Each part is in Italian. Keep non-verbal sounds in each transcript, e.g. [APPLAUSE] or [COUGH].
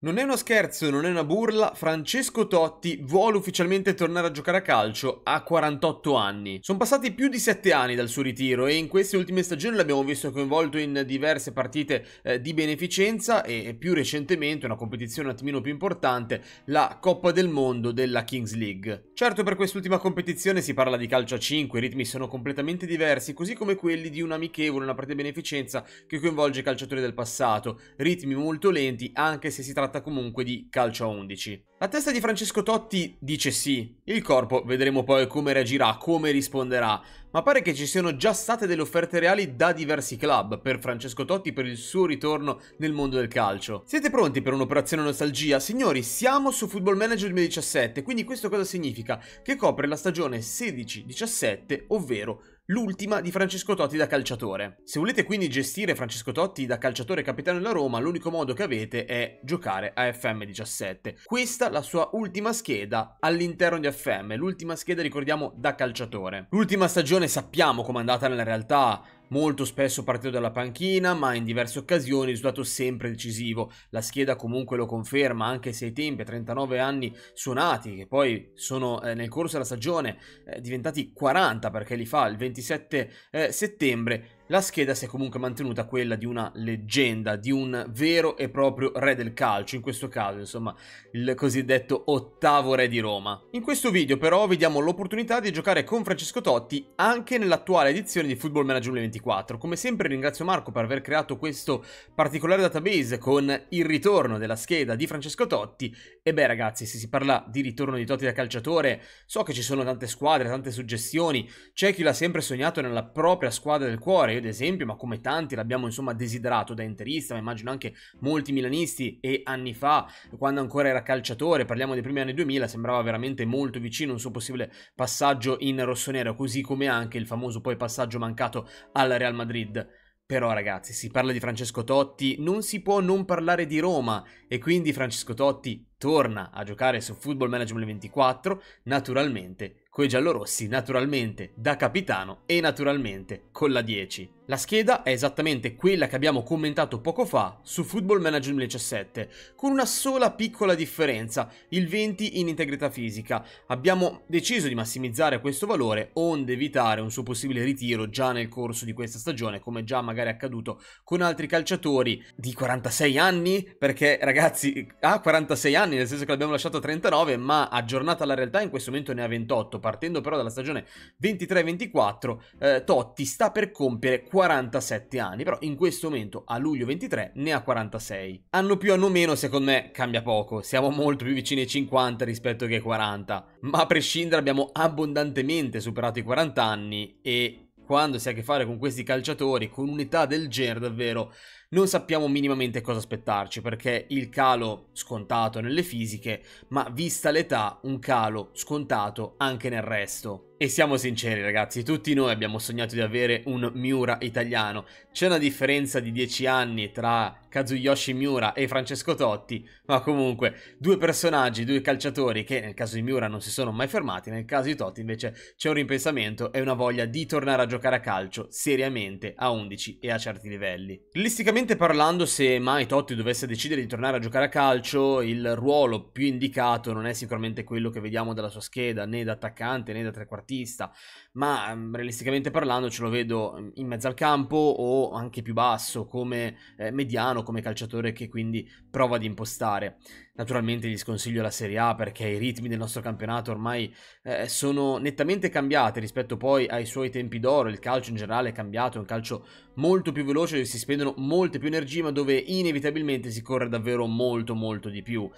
Non è uno scherzo, non è una burla, Francesco Totti vuole ufficialmente tornare a giocare a calcio a 48 anni. Sono passati più di 7 anni dal suo ritiro e in queste ultime stagioni l'abbiamo visto coinvolto in diverse partite eh, di beneficenza e più recentemente una competizione un attimino più importante, la Coppa del Mondo della Kings League. Certo per quest'ultima competizione si parla di calcio a 5, i ritmi sono completamente diversi, così come quelli di un amichevole, una partita di beneficenza che coinvolge i calciatori del passato, ritmi molto lenti anche se si tratta tratta comunque di calcio a 11. La testa di Francesco Totti dice sì, il corpo vedremo poi come reagirà, come risponderà, ma pare che ci siano già state delle offerte reali da diversi club per Francesco Totti per il suo ritorno nel mondo del calcio. Siete pronti per un'operazione nostalgia? Signori, siamo su Football Manager 2017, quindi questo cosa significa? Che copre la stagione 16-17, ovvero l'ultima di Francesco Totti da calciatore. Se volete quindi gestire Francesco Totti da calciatore capitano della Roma, l'unico modo che avete è giocare a FM17. Questa è la sua ultima scheda all'interno di FM, l'ultima scheda ricordiamo da calciatore. L'ultima stagione sappiamo com'è andata nella realtà molto spesso partito dalla panchina, ma in diverse occasioni è risultato sempre decisivo. La scheda comunque lo conferma, anche se ai tempi, a 39 anni suonati, che poi sono eh, nel corso della stagione eh, diventati 40 perché li fa il 27 eh, settembre, la scheda si è comunque mantenuta quella di una leggenda, di un vero e proprio re del calcio, in questo caso insomma il cosiddetto ottavo re di Roma. In questo video però vediamo l'opportunità di giocare con Francesco Totti anche nell'attuale edizione di Football Manager 2024. Come sempre ringrazio Marco per aver creato questo particolare database con il ritorno della scheda di Francesco Totti e beh ragazzi se si parla di ritorno di Totti da calciatore so che ci sono tante squadre, tante suggestioni, c'è chi l'ha sempre sognato nella propria squadra del cuore, ad esempio, ma come tanti l'abbiamo insomma desiderato da interista, ma immagino anche molti milanisti e anni fa, quando ancora era calciatore, parliamo dei primi anni 2000, sembrava veramente molto vicino un suo possibile passaggio in rossonero, così come anche il famoso poi passaggio mancato al Real Madrid. Però ragazzi, si parla di Francesco Totti, non si può non parlare di Roma e quindi Francesco Totti torna a giocare su Football Management 24, naturalmente coi giallorossi naturalmente da capitano e naturalmente con la 10. La scheda è esattamente quella che abbiamo commentato poco fa su Football Manager 2017, con una sola piccola differenza, il 20 in integrità fisica. Abbiamo deciso di massimizzare questo valore onde evitare un suo possibile ritiro già nel corso di questa stagione, come già magari accaduto con altri calciatori di 46 anni, perché ragazzi ha 46 anni, nel senso che l'abbiamo lasciato a 39, ma aggiornata alla realtà in questo momento ne ha 28, partendo però dalla stagione 23-24, eh, Totti sta per compiere 40 47 anni, però in questo momento a luglio 23 ne ha 46. Anno più anno meno secondo me cambia poco, siamo molto più vicini ai 50 rispetto che ai 40, ma a prescindere abbiamo abbondantemente superato i 40 anni e quando si ha a che fare con questi calciatori con un'età del genere davvero non sappiamo minimamente cosa aspettarci perché il calo scontato nelle fisiche, ma vista l'età un calo scontato anche nel resto. E siamo sinceri ragazzi, tutti noi abbiamo sognato di avere un Miura italiano. C'è una differenza di 10 anni tra Kazuyoshi Miura e Francesco Totti, ma comunque due personaggi, due calciatori che nel caso di Miura non si sono mai fermati, nel caso di Totti invece c'è un ripensamento e una voglia di tornare a giocare a calcio seriamente a 11 e a certi livelli. Listicamente Tecnicamente parlando, se mai Totti dovesse decidere di tornare a giocare a calcio, il ruolo più indicato non è sicuramente quello che vediamo dalla sua scheda, né da attaccante né da trequartista, ma mm, realisticamente parlando ce lo vedo mm, in mezzo al campo o anche più basso, come eh, mediano, come calciatore che quindi prova ad impostare. Naturalmente gli sconsiglio la Serie A perché i ritmi del nostro campionato ormai eh, sono nettamente cambiati rispetto poi ai suoi tempi d'oro, il calcio in generale è cambiato, è un calcio molto più veloce dove si spendono molte più energie ma dove inevitabilmente si corre davvero molto molto di più.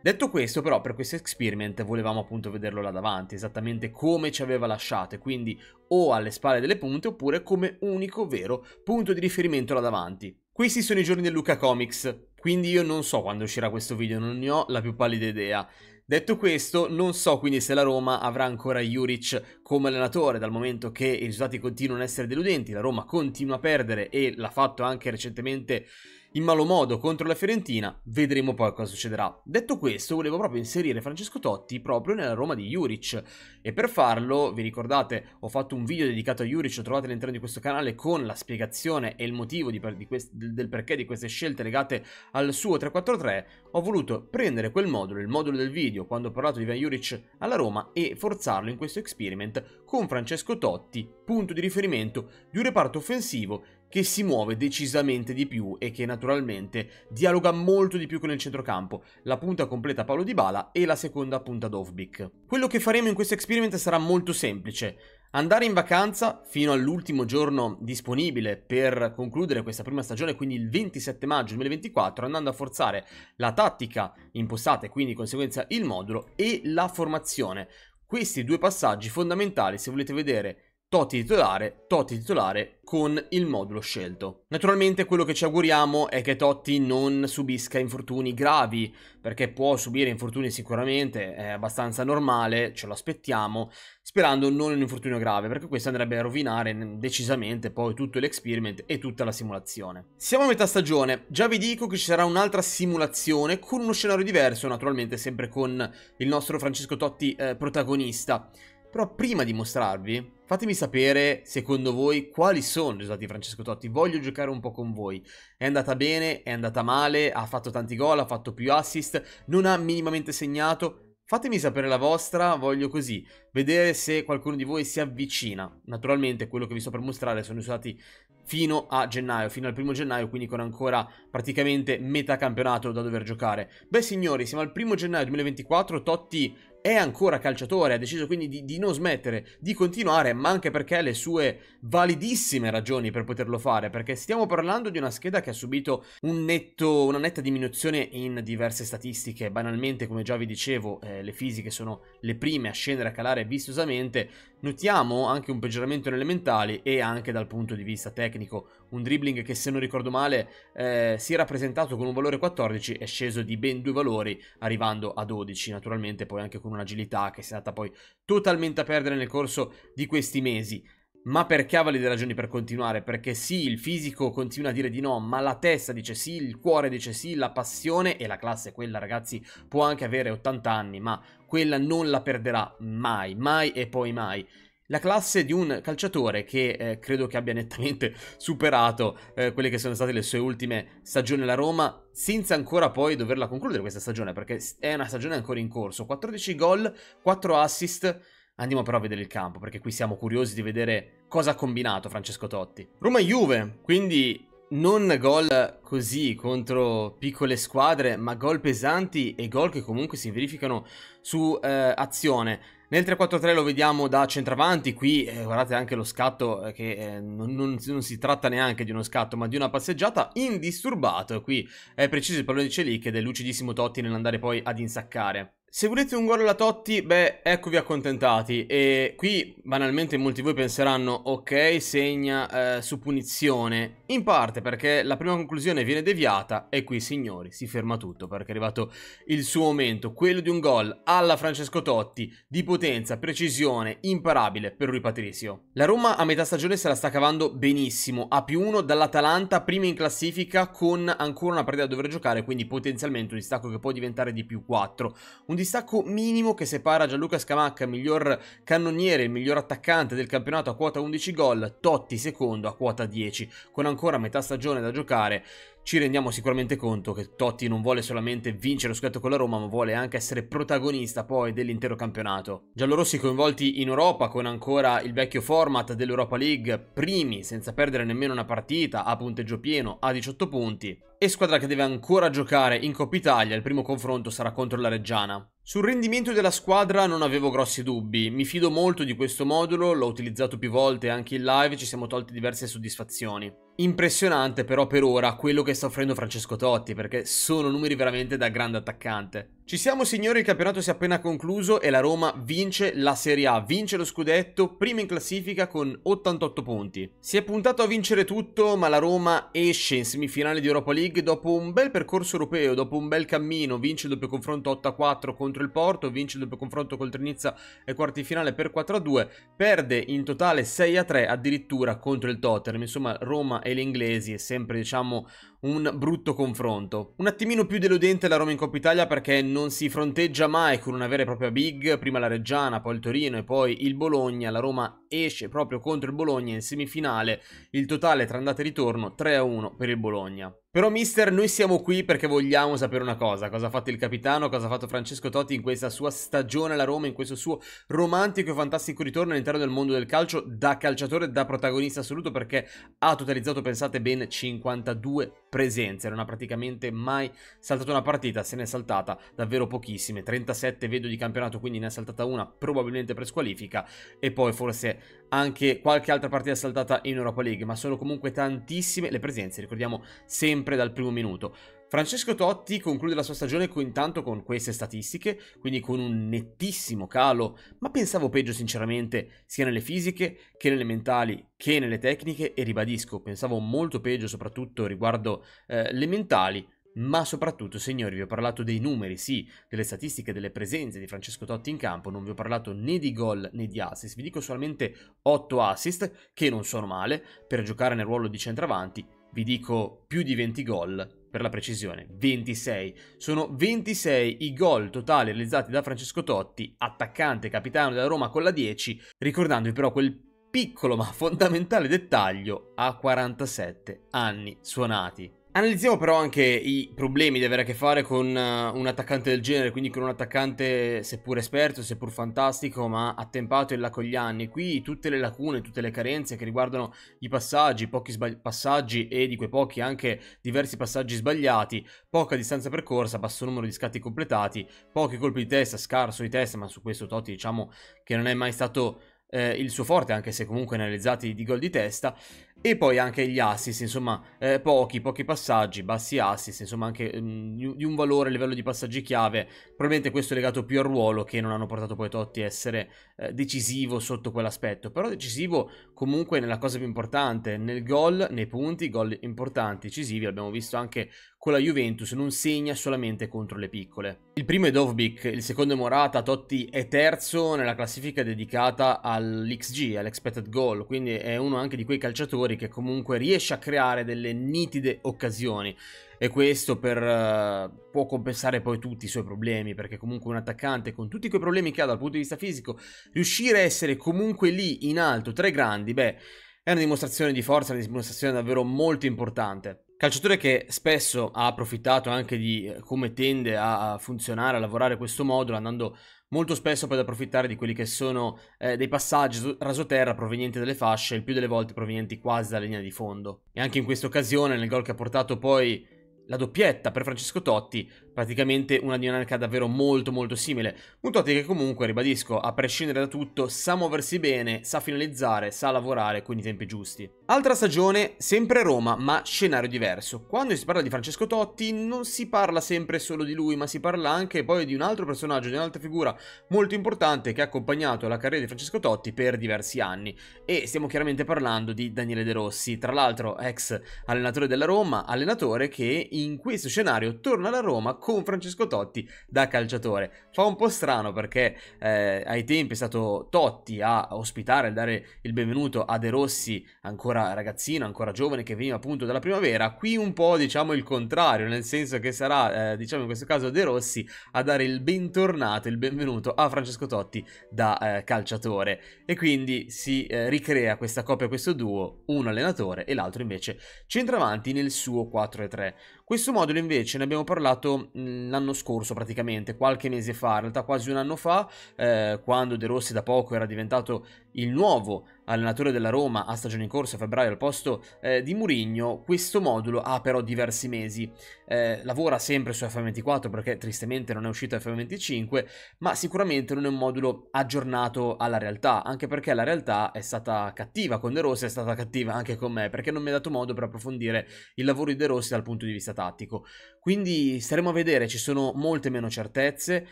Detto questo, però, per questo experiment volevamo appunto vederlo là davanti, esattamente come ci aveva lasciato, e quindi o alle spalle delle punte oppure come unico vero punto di riferimento là davanti. Questi sono i giorni del Luca Comics. Quindi io non so quando uscirà questo video, non ne ho la più pallida idea. Detto questo, non so quindi se la Roma avrà ancora Juric come allenatore dal momento che i risultati continuano ad essere deludenti, la Roma continua a perdere e l'ha fatto anche recentemente in malo modo contro la Fiorentina, vedremo poi cosa succederà. Detto questo, volevo proprio inserire Francesco Totti proprio nella Roma di Juric e per farlo, vi ricordate, ho fatto un video dedicato a Juric, lo trovate all'interno di questo canale con la spiegazione e il motivo di, di quest, del perché di queste scelte legate al suo 343, ho voluto prendere quel modulo, il modulo del video, quando ho parlato di Van Juric alla Roma e forzarlo in questo experiment con Francesco Totti, punto di riferimento di un reparto offensivo che si muove decisamente di più e che naturalmente dialoga molto di più con il centrocampo, la punta completa Paolo Di Bala e la seconda punta Dovbik. Quello che faremo in questo experiment sarà molto semplice, andare in vacanza fino all'ultimo giorno disponibile per concludere questa prima stagione, quindi il 27 maggio 2024, andando a forzare la tattica impostata e quindi di conseguenza il modulo e la formazione. Questi due passaggi fondamentali se volete vedere Totti titolare, Totti titolare con il modulo scelto. Naturalmente quello che ci auguriamo è che Totti non subisca infortuni gravi, perché può subire infortuni sicuramente, è abbastanza normale, ce lo aspettiamo, sperando non un infortunio grave, perché questo andrebbe a rovinare decisamente poi tutto l'experiment e tutta la simulazione. Siamo a metà stagione, già vi dico che ci sarà un'altra simulazione con uno scenario diverso, naturalmente sempre con il nostro Francesco Totti eh, protagonista. Però prima di mostrarvi, fatemi sapere, secondo voi, quali sono i risultati di Francesco Totti. Voglio giocare un po' con voi. È andata bene, è andata male, ha fatto tanti gol, ha fatto più assist, non ha minimamente segnato. Fatemi sapere la vostra, voglio così vedere se qualcuno di voi si avvicina. Naturalmente quello che vi sto per mostrare sono usati fino a gennaio, fino al primo gennaio, quindi con ancora praticamente metà campionato da dover giocare. Beh signori, siamo al primo gennaio 2024, Totti è ancora calciatore, ha deciso quindi di, di, non smettere, di continuare, ma anche perché le sue validissime ragioni per poterlo fare, perché stiamo parlando di una scheda che ha subito un netto, una netta diminuzione in diverse statistiche, banalmente come già vi dicevo eh, le fisiche sono le prime a scendere, a calare vistosamente, notiamo anche un peggioramento nelle elementali e anche dal punto di vista tecnico, un dribbling che se non ricordo male eh, si era presentato con un valore 14 è sceso di ben due valori arrivando a 12 naturalmente poi anche con una un'agilità che si è andata poi totalmente a perdere nel corso di questi mesi. Ma perché ha valide ragioni per continuare? Perché sì, il fisico continua a dire di no, ma la testa dice sì, il cuore dice sì, la passione e la classe quella, ragazzi, può anche avere 80 anni, ma quella non la perderà mai, mai e poi mai la classe di un calciatore che eh, credo che abbia nettamente [LAUGHS] superato eh, quelle che sono state le sue ultime stagioni alla Roma, senza ancora poi doverla concludere questa stagione, perché è una stagione ancora in corso. 14 gol, 4 assist. Andiamo però a vedere il campo, perché qui siamo curiosi di vedere cosa ha combinato Francesco Totti. Roma-Juve, quindi non gol così contro piccole squadre, ma gol pesanti e gol che comunque si verificano su eh, azione. Nel 3-4-3 lo vediamo da centravanti, qui eh, guardate anche lo scatto eh, che eh, non, non, non, si tratta neanche di uno scatto ma di una passeggiata indisturbato, qui è preciso il pallone di Celic ed è lucidissimo Totti nell'andare poi ad insaccare. Se volete un gol alla Totti, beh, eccovi accontentati. E qui banalmente molti di voi penseranno, ok, segna eh, su punizione. In parte perché la prima conclusione viene deviata e qui, signori, si ferma tutto perché è arrivato il suo momento, quello di un gol alla Francesco Totti, di potenza, precisione, imparabile per lui Patrizio. La Roma a metà stagione se la sta cavando benissimo, a più uno dall'Atalanta, prima in classifica, con ancora una partita da dover giocare, quindi potenzialmente un distacco che può diventare di più 4. Un distacco minimo che separa Gianluca Scamacca, miglior cannoniere, il miglior attaccante del campionato a quota 11 gol, Totti secondo a quota 10, con ancora metà stagione da giocare ci rendiamo sicuramente conto che Totti non vuole solamente vincere lo scudetto con la Roma, ma vuole anche essere protagonista poi dell'intero campionato. Giallorossi coinvolti in Europa con ancora il vecchio format dell'Europa League, primi senza perdere nemmeno una partita, a punteggio pieno, a 18 punti, e squadra che deve ancora giocare in Coppa Italia, il primo confronto sarà contro la Reggiana. Sul rendimento della squadra non avevo grossi dubbi, mi fido molto di questo modulo, l'ho utilizzato più volte anche in live, ci siamo tolti diverse soddisfazioni. Impressionante però per ora quello che sta offrendo Francesco Totti, perché sono numeri veramente da grande attaccante. Ci siamo signori, il campionato si è appena concluso e la Roma vince la Serie A, vince lo scudetto, prima in classifica con 88 punti. Si è puntato a vincere tutto, ma la Roma esce in semifinale di Europa League dopo un bel percorso europeo, dopo un bel cammino, vince il doppio confronto 8-4 contro il Porto, vince il doppio confronto col Trinizza e quarti finale per 4-2, perde in totale 6-3 addirittura contro il Tottenham, insomma Roma e gli inglesi è sempre, diciamo, un brutto confronto. Un attimino più deludente la Roma in Coppa Italia perché non si fronteggia mai con una vera e propria big, prima la Reggiana, poi il Torino e poi il Bologna, la Roma esce proprio contro il Bologna in semifinale, il totale tra andata e ritorno 3-1 per il Bologna. Però mister, noi siamo qui perché vogliamo sapere una cosa, cosa ha fatto il capitano, cosa ha fatto Francesco Totti in questa sua stagione alla Roma, in questo suo romantico e fantastico ritorno all'interno del mondo del calcio da calciatore, da protagonista assoluto perché ha totalizzato, pensate, ben 52 presenze, non ha praticamente mai saltato una partita, se ne è saltata davvero pochissime, 37 vedo di campionato, quindi ne ha saltata una probabilmente per squalifica e poi forse anche qualche altra partita saltata in Europa League, ma sono comunque tantissime le presenze, ricordiamo sempre dal primo minuto. Francesco Totti conclude la sua stagione intanto con queste statistiche, quindi con un nettissimo calo, ma pensavo peggio sinceramente sia nelle fisiche che nelle mentali che nelle tecniche e ribadisco, pensavo molto peggio soprattutto riguardo eh, le mentali, ma soprattutto, signori, vi ho parlato dei numeri, sì, delle statistiche, delle presenze di Francesco Totti in campo, non vi ho parlato né di gol né di assist, vi dico solamente 8 assist, che non sono male, per giocare nel ruolo di centravanti, vi dico più di 20 gol per la precisione, 26. Sono 26 i gol totali realizzati da Francesco Totti, attaccante capitano della Roma con la 10, ricordandovi però quel piccolo ma [LAUGHS] fondamentale dettaglio a 47 anni suonati. Analizziamo però anche i problemi di avere a che fare con uh, un attaccante del genere, quindi con un attaccante seppur esperto, seppur fantastico, ma attempato e là con gli anni. Qui tutte le lacune, tutte le carenze che riguardano i passaggi, pochi sbagli- passaggi e di quei pochi anche diversi passaggi sbagliati, poca distanza percorsa, basso numero di scatti completati, pochi colpi di testa, scarso di testa, ma su questo Totti diciamo che non è mai stato eh, il suo forte, anche se comunque analizzati di gol di testa. E poi anche gli assist, insomma, eh, pochi, pochi passaggi, bassi assist, insomma, anche mh, mm, di un valore a livello di passaggi chiave. Probabilmente questo è legato più al ruolo che non hanno portato poi Totti a essere eh, decisivo sotto quell'aspetto. Però decisivo comunque nella cosa più importante, nel gol, nei punti, gol importanti, decisivi. l'abbiamo visto anche con la Juventus, non segna solamente contro le piccole. Il primo è Dovbik, il secondo è Morata, Totti è terzo nella classifica dedicata all'XG, all'expected goal, quindi è uno anche di quei calciatori giocatori che comunque riesce a creare delle nitide occasioni e questo per, uh, può compensare poi tutti i suoi problemi perché comunque un attaccante con tutti quei problemi che ha dal punto di vista fisico riuscire a essere comunque lì in alto tra i grandi beh è una dimostrazione di forza una dimostrazione davvero molto importante Calciatore che spesso ha approfittato anche di eh, come tende a funzionare, a lavorare questo modulo, andando molto spesso poi ad approfittare di quelli che sono eh, dei passaggi rasoterra provenienti dalle fasce, il più delle volte provenienti quasi dalla linea di fondo. E anche in questa occasione, nel gol che ha portato poi la doppietta per Francesco Totti, praticamente una dinamica davvero molto molto simile. Un Totti che comunque, ribadisco, a prescindere da tutto, sa muoversi bene, sa finalizzare, sa lavorare con i tempi giusti. Altra stagione, sempre Roma, ma scenario diverso. Quando si parla di Francesco Totti non si parla sempre solo di lui, ma si parla anche poi di un altro personaggio, di un'altra figura molto importante che ha accompagnato la carriera di Francesco Totti per diversi anni. E stiamo chiaramente parlando di Daniele De Rossi, tra l'altro ex allenatore della Roma, allenatore che in questo scenario torna alla Roma con Francesco Totti da calciatore. Fa un po' strano perché eh, ai tempi è stato Totti a ospitare, a dare il benvenuto a De Rossi, ancora ragazzino, ancora giovane, che veniva appunto dalla primavera. Qui un po' diciamo il contrario, nel senso che sarà, eh, diciamo in questo caso, De Rossi a dare il bentornato, il benvenuto a Francesco Totti da eh, calciatore. E quindi si eh, ricrea questa coppia, questo duo, uno allenatore e l'altro invece centravanti nel suo 4-3. Questo modulo invece ne abbiamo parlato mhmm, l'anno scorso praticamente, qualche mese fa, in realtà quasi un anno fa, eh, quando De Rossi da poco era diventato il nuovo allenatore della Roma a stagione in corso a febbraio al posto eh, di Murigno, questo modulo ha però diversi mesi. Eh, lavora sempre su FM24 perché tristemente non è uscito FM25, ma sicuramente non è un modulo aggiornato alla realtà, anche perché la realtà è stata cattiva con De Rossi, è stata cattiva anche con me, perché non mi ha dato modo per approfondire il lavoro di De Rossi dal punto di vista tattico. Quindi staremo a vedere, ci sono molte meno certezze,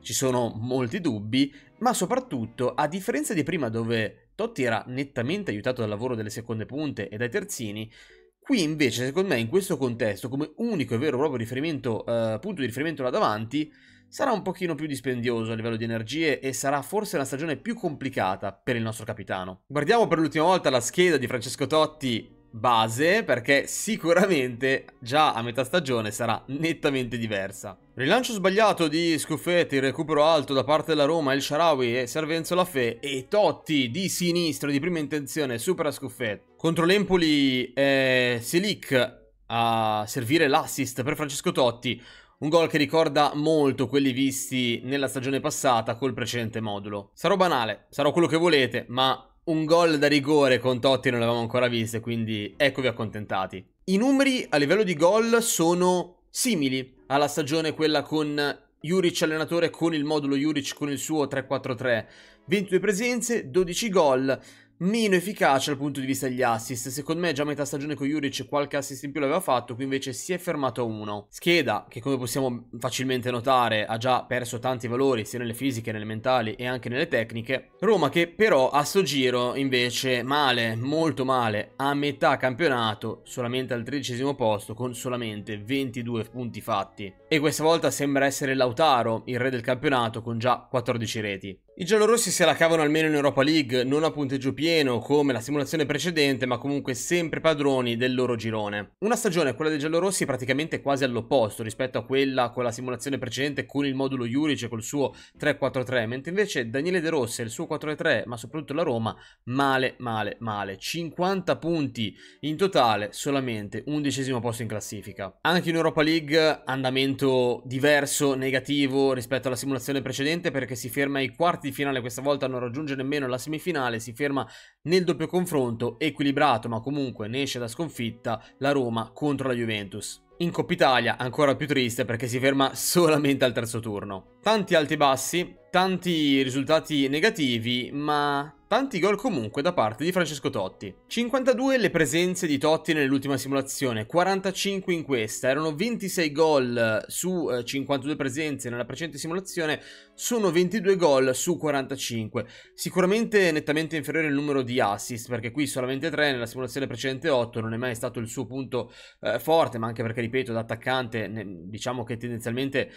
ci sono molti dubbi, ma soprattutto, a differenza di prima dove Totti era nettamente aiutato dal lavoro delle seconde punte e dai terzini. Qui invece, secondo me, in questo contesto, come unico e vero proprio riferimento, eh, punto di riferimento là davanti, sarà un pochino più dispendioso a livello di energie e sarà forse la stagione più complicata per il nostro capitano. Guardiamo per l'ultima volta la scheda di Francesco Totti base perché sicuramente già a metà stagione sarà nettamente diversa. Rilancio sbagliato di Scuffetti, recupero alto da parte della Roma, il Sharawi e Servenzo Lafè e Totti di sinistro di prima intenzione supera Scuffetti. Contro l'Empoli eh, Selic a servire l'assist per Francesco Totti, un gol che ricorda molto quelli visti nella stagione passata col precedente modulo. Sarò banale, sarò quello che volete, ma un gol da rigore con Totti non l'avevamo ancora visto, quindi eccovi accontentati. I numeri a livello di gol sono simili alla stagione quella con Juric allenatore con il modulo Juric con il suo 3-4-3. 22 presenze, 12 gol, meno efficace dal punto di vista degli assist. Secondo me già a metà stagione con Juric qualche assist in più l'aveva fatto, qui invece si è fermato a uno. Scheda, che come possiamo facilmente notare ha già perso tanti valori sia nelle fisiche, nelle mentali e anche nelle tecniche. Roma che però a sto giro invece male, molto male, a metà campionato, solamente al tredicesimo posto con solamente 22 punti fatti. E questa volta sembra essere Lautaro, il re del campionato con già 14 reti. I giallorossi se la cavano almeno in Europa League, non a punteggio pieno come la simulazione precedente, ma comunque sempre padroni del loro girone. Una stagione, quella dei giallorossi, è praticamente quasi all'opposto rispetto a quella con la simulazione precedente con il modulo Juric e col suo 3-4-3, mentre invece Daniele De Rossi e il suo 4-3, ma soprattutto la Roma, male, male, male. 50 punti in totale, solamente undicesimo posto in classifica. Anche in Europa League andamento diverso, negativo rispetto alla simulazione precedente perché si ferma ai quarti quarti finale questa volta non raggiunge nemmeno la semifinale, si ferma nel doppio confronto equilibrato ma comunque ne esce da sconfitta la Roma contro la Juventus. In Coppa Italia ancora più triste perché si ferma [LAUGHS] solamente al terzo turno. Tanti alti e bassi, tanti risultati negativi, ma Tanti gol comunque da parte di Francesco Totti. 52 le presenze di Totti nell'ultima simulazione, 45 in questa, erano 26 gol eh, su 52 eh, presenze nella precedente simulazione, sono 22 gol su 45. Sicuramente nettamente inferiore il numero di assist, perché qui solamente 3, nella simulazione precedente 8, non è mai stato il suo punto eh, forte, ma anche perché, ripeto, da attaccante diciamo che tendenzialmente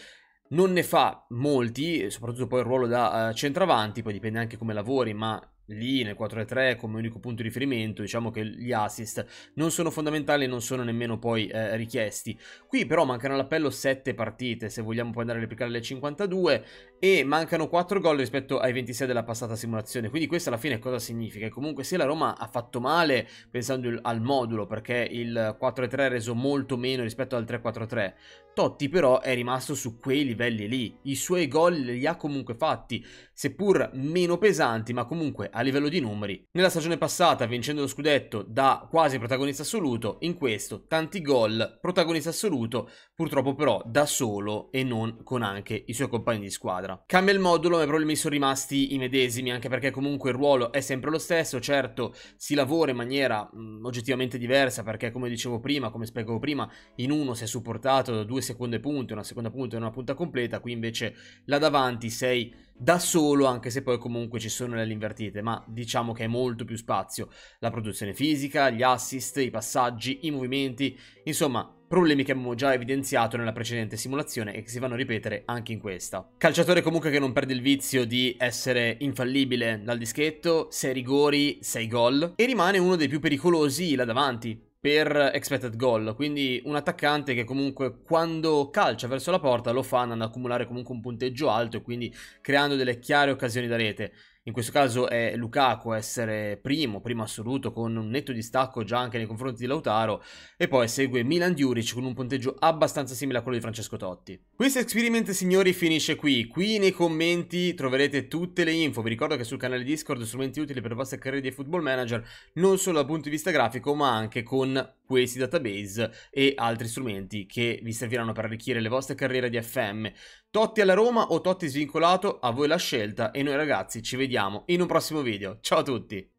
non ne fa molti, soprattutto poi il ruolo da uh, centravanti, poi dipende anche come lavori, ma lì nel 4-3 come unico punto di riferimento, diciamo che gli assist non sono fondamentali e non sono nemmeno poi eh, richiesti. Qui però mancano all'appello 7 partite, se vogliamo poi andare a replicare le 52, e mancano 4 gol rispetto ai 26 della passata simulazione. Quindi questo alla fine cosa significa? Che comunque se la Roma ha fatto male pensando al modulo, perché il 4-3 ha reso molto meno rispetto al 3-4-3. Totti però è rimasto su quei livelli lì, i suoi gol li ha comunque fatti, seppur meno pesanti, ma comunque a livello di numeri. Nella stagione passata, vincendo lo scudetto da quasi protagonista assoluto, in questo tanti gol, protagonista assoluto, purtroppo però da solo e non con anche i suoi compagni di squadra eccetera. Cambia il modulo, ma i problemi sono rimasti i medesimi, anche perché comunque il ruolo è sempre lo stesso, certo si lavora in maniera mh, mm, oggettivamente diversa, perché come dicevo prima, come spiegavo prima, in uno si è supportato da due seconde punte, una seconda punta e una punta completa, qui invece là davanti sei da solo, anche se poi comunque ci sono le invertite, ma diciamo che è molto più spazio. La produzione fisica, gli assist, i passaggi, i movimenti, insomma, problemi che abbiamo già evidenziato nella precedente simulazione e che si vanno a ripetere anche in questa. Calciatore comunque che non perde il vizio di essere infallibile dal dischetto, 6 rigori, 6 gol e rimane uno dei più pericolosi là davanti per expected goal, quindi un attaccante che comunque quando calcia verso la porta lo fa andando ad accumulare comunque un punteggio alto e quindi creando delle chiare occasioni da rete in questo caso è Lukaku a essere primo, primo assoluto con un netto distacco già anche nei confronti di Lautaro e poi segue Milan Djuric con un punteggio abbastanza simile a quello di Francesco Totti. Questo experiment signori finisce qui, qui nei commenti troverete tutte le info, vi ricordo che sul canale Discord strumenti utili per le vostre carriere di football manager non solo dal punto di vista grafico ma anche con questi database e altri strumenti che vi serviranno per arricchire le vostre carriere di FM. Totti alla Roma o Totti svincolato? A voi la scelta e noi ragazzi ci vediamo in un prossimo video. Ciao a tutti!